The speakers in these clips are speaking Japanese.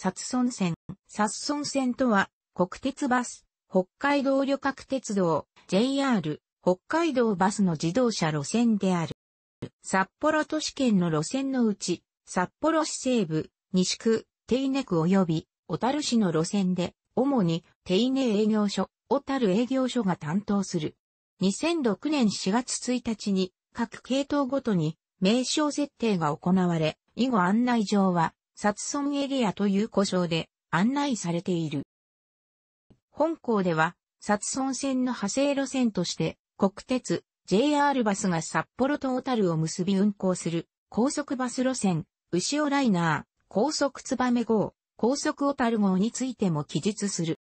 薩村線。薩村線とは、国鉄バス、北海道旅客鉄道、JR、北海道バスの自動車路線である。札幌都市圏の路線のうち、札幌市西部、西区、手稲区及び、小樽市の路線で、主に、手稲営業所、小樽営業所が担当する。2006年4月1日に、各系統ごとに、名称設定が行われ、以後案内状は、ソ村エリアという呼称で案内されている。本校では、ソ村線の派生路線として、国鉄、JR バスが札幌と小樽を結び運行する、高速バス路線、牛尾ライナー、高速つばめ号、高速小樽号についても記述する。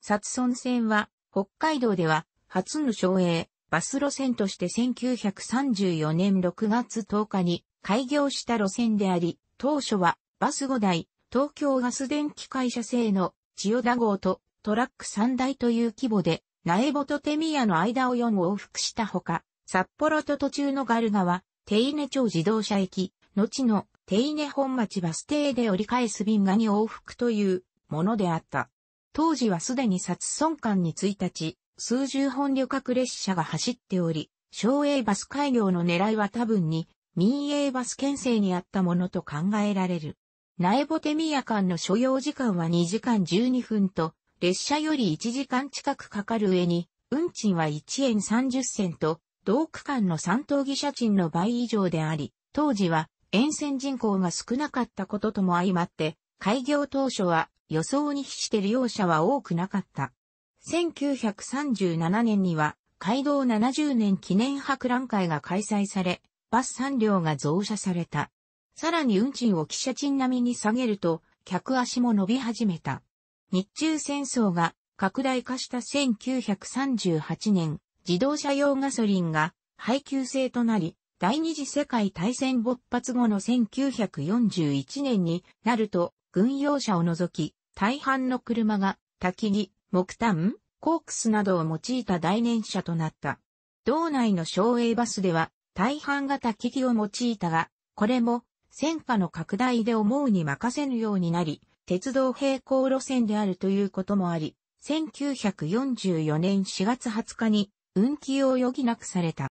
ソ村線は、北海道では、初の省営、バス路線として1934年6月10日に開業した路線であり、当初はバス5台、東京ガス電気会社製の千代田号とトラック3台という規模で、苗穂と手宮の間を4往復したほか、札幌と途中のガルガは、手稲町自動車駅、後の手稲本町バス停で折り返す便が2往復というものであった。当時はすでに札村間に1日、数十本旅客列車が走っており、省営バス開業の狙いは多分に民営バス県政にあったものと考えられる。苗ボテミヤ間の所要時間は2時間12分と、列車より1時間近くかかる上に、運賃は1円30銭と、同区間の三等義車賃の倍以上であり、当時は沿線人口が少なかったこととも相まって、開業当初は予想に比して利用者は多くなかった。1937年には、街道70年記念博覧会が開催され、バス産量が増車された。さらに運賃を汽車賃並みに下げると、客足も伸び始めた。日中戦争が拡大化した1938年、自動車用ガソリンが配給制となり、第二次世界大戦勃発後の1941年になると、軍用車を除き、大半の車が、焚き木、木炭、コークスなどを用いた代念車となった。道内の省営バスでは、大半型機器を用いたが、これも戦火の拡大で思うに任せぬようになり、鉄道並行路線であるということもあり、1944年4月20日に運休を余儀なくされた。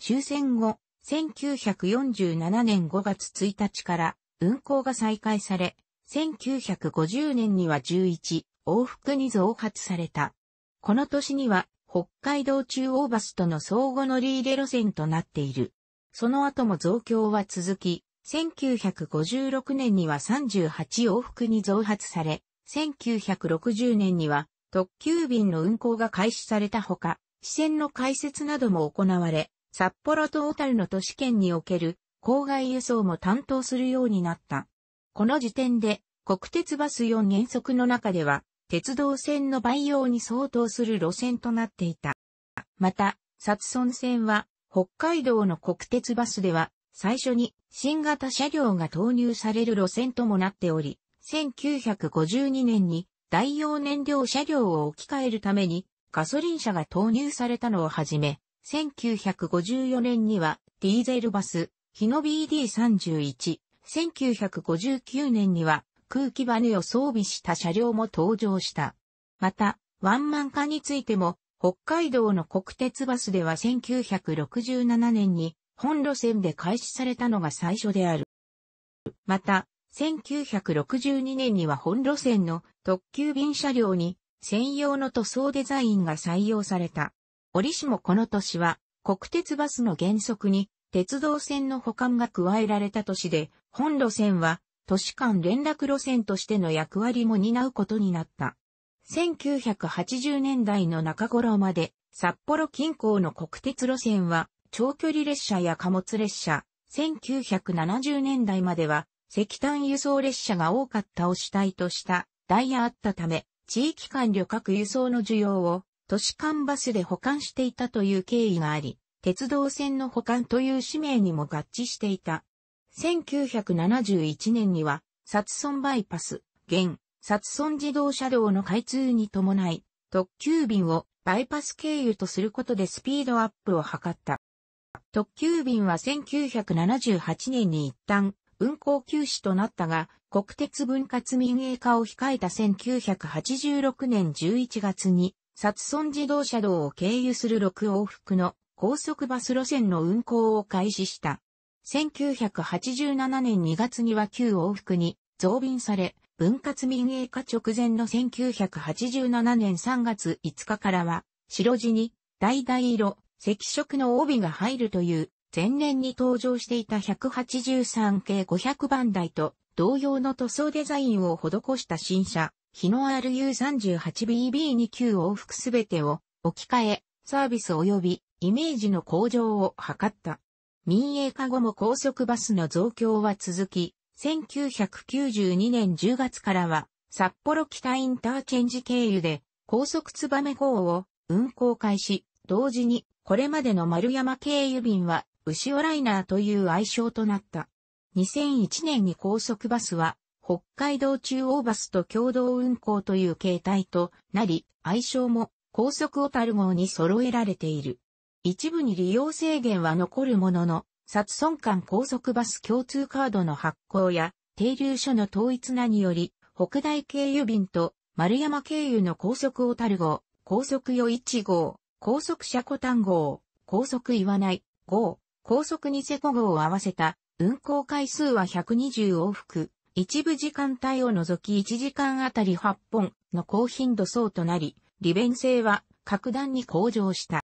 終戦後、1947年5月1日から運行が再開され、1950年には11往復に増発された。この年には北海道中央バスとの相互乗り入れ路線となっている。その後も増強は続き、1956年には38往復に増発され、1960年には特急便の運行が開始されたほか、支線の開設なども行われ、札幌と小樽の都市圏における郊外輸送も担当するようになった。この時点で国鉄バス4原則の中では鉄道線の培養に相当する路線となっていた。また、薩村線は、北海道の国鉄バスでは、最初に新型車両が投入される路線ともなっており、1952年に代用燃料車両を置き換えるためにガソリン車が投入されたのをはじめ、1954年にはディーゼルバス、日の BD31、1959年には空気バネを装備した車両も登場した。また、ワンマン化についても、北海道の国鉄バスでは1967年に本路線で開始されたのが最初である。また、1962年には本路線の特急便車両に専用の塗装デザインが採用された。折しもこの年は国鉄バスの原則に鉄道線の保管が加えられた年で、本路線は都市間連絡路線としての役割も担うことになった。1980年代の中頃まで札幌近郊の国鉄路線は長距離列車や貨物列車、1970年代までは石炭輸送列車が多かったを主体としたダイヤあったため、地域間旅客輸送の需要を都市間バスで保管していたという経緯があり、鉄道線の保管という使命にも合致していた。1971年には、薩村バイパス、現、薩村自動車道の開通に伴い、特急便をバイパス経由とすることでスピードアップを図った。特急便は1978年に一旦運行休止となったが、国鉄分割民営化を控えた1986年11月に、薩村自動車道を経由する6往復の高速バス路線の運行を開始した。1987年2月には旧往復に増便され、分割民営化直前の1987年3月5日からは、白地に、橙色、赤色の帯が入るという、前年に登場していた183系500番台と同様の塗装デザインを施した新車、日の RU38BB に旧往復すべてを置き換え、サービス及びイメージの向上を図った。民営化後も高速バスの増強は続き、1992年10月からは、札幌北インターチェンジ経由で、高速つばめ号を運行開始、同時に、これまでの丸山経由便は、牛尾ライナーという愛称となった。2001年に高速バスは、北海道中央バスと共同運行という形態となり、愛称も高速タ樽号に揃えられている。一部に利用制限は残るものの、殺損間高速バス共通カードの発行や、停留所の統一なにより、北大経由便と丸山経由の高速小樽号、高速余一号、高速車庫単号、高速岩内号、高速ニセコ号を合わせた運行回数は120往復、一部時間帯を除き1時間あたり8本の高頻度層となり、利便性は格段に向上した。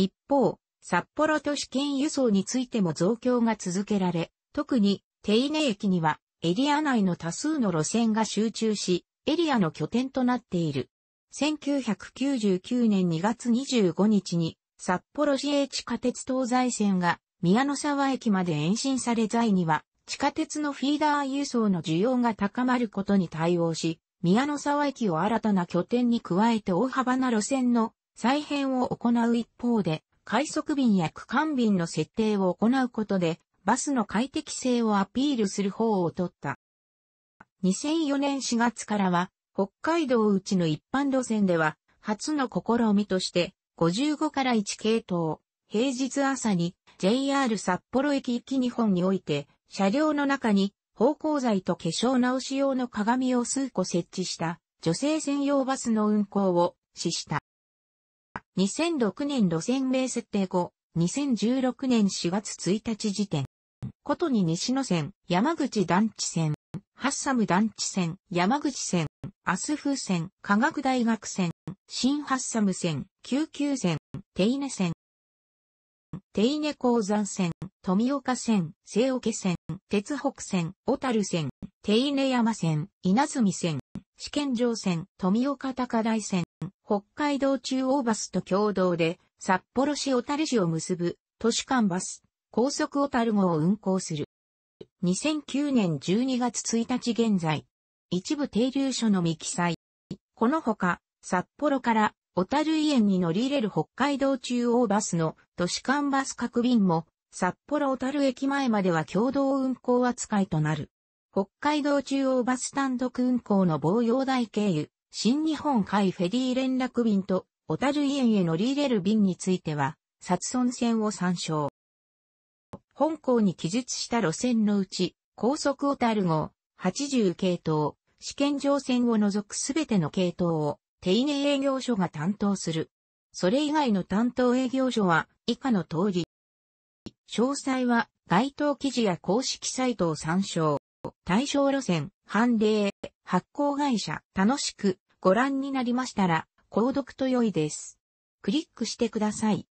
一方、札幌都市圏輸送についても増強が続けられ、特に手稲駅にはエリア内の多数の路線が集中し、エリアの拠点となっている。1999年2月25日に札幌市営地下鉄東西線が宮の沢駅まで延伸され在には地下鉄のフィーダー輸送の需要が高まることに対応し、宮の沢駅を新たな拠点に加えて大幅な路線の再編を行う一方で、快速便や区間便の設定を行うことで、バスの快適性をアピールする方を取った。2004年4月からは、北海道内の一般路線では、初の試みとして、55から1系統、平日朝に JR 札幌駅行き日本において、車両の中に方向剤と化粧直し用の鏡を数個設置した女性専用バスの運行を死した。2006年路線名設定後、2016年4月1日時点。ことに西野線、山口団地線、ハッサム団地線、山口線、アスフ線、科学大学線、新ハッサム線、救急線、手稲線、手稲鉱山線、富岡線、西桶線、鉄北線、小樽線、手稲山線、稲積線、試験場線、富岡高台線、北海道中央バスと共同で、札幌市小樽市を結ぶ都市間バス、高速小樽号を運行する。2009年12月1日現在、一部停留所のみ記載。このほか、札幌から小樽園に乗り入れる北海道中央バスの都市間バス各便も、札幌小樽駅前までは共同運行扱いとなる。北海道中央バス単独運行の防用台経由、新日本海フェリー連絡便と小樽園へ乗り入れる便については、札村線を参照。本校に記述した路線のうち、高速小樽号、80系統、試験場線を除くすべての系統を、定年営業所が担当する。それ以外の担当営業所は、以下の通り。詳細は、該当記事や公式サイトを参照。対象路線、判例、発行会社、楽しくご覧になりましたら、購読と良いです。クリックしてください。